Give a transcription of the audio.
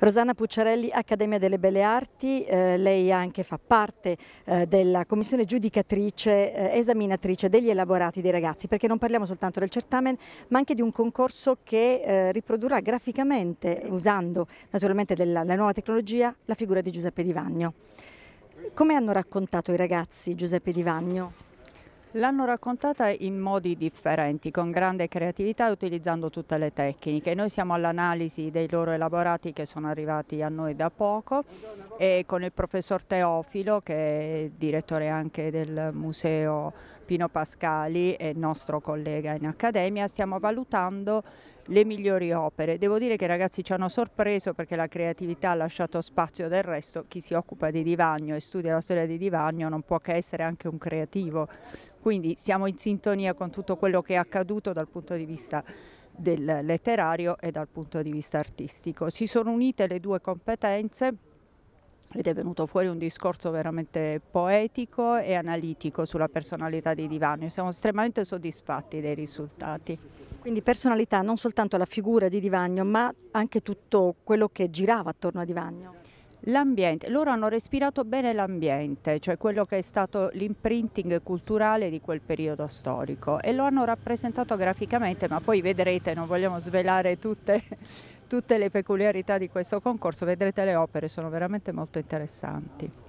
Rosanna Pucciarelli, Accademia delle Belle Arti, eh, lei anche fa parte eh, della commissione giudicatrice, eh, esaminatrice degli elaborati dei ragazzi, perché non parliamo soltanto del certamen, ma anche di un concorso che eh, riprodurrà graficamente, usando naturalmente della, la nuova tecnologia, la figura di Giuseppe Di Vagno. Come hanno raccontato i ragazzi Giuseppe Di Vagno? L'hanno raccontata in modi differenti, con grande creatività e utilizzando tutte le tecniche. Noi siamo all'analisi dei loro elaborati che sono arrivati a noi da poco e con il professor Teofilo che è direttore anche del museo Pino Pascali e nostro collega in accademia stiamo valutando le migliori opere. Devo dire che i ragazzi ci hanno sorpreso perché la creatività ha lasciato spazio del resto, chi si occupa di divagno e studia la storia di divagno non può che essere anche un creativo, quindi siamo in sintonia con tutto quello che è accaduto dal punto di vista del letterario e dal punto di vista artistico. Si sono unite le due competenze ed è venuto fuori un discorso veramente poetico e analitico sulla personalità di Divano. Siamo estremamente soddisfatti dei risultati. Quindi personalità non soltanto la figura di Divagno, ma anche tutto quello che girava attorno a Divagno. L'ambiente, loro hanno respirato bene l'ambiente, cioè quello che è stato l'imprinting culturale di quel periodo storico e lo hanno rappresentato graficamente, ma poi vedrete, non vogliamo svelare tutte, tutte le peculiarità di questo concorso, vedrete le opere, sono veramente molto interessanti.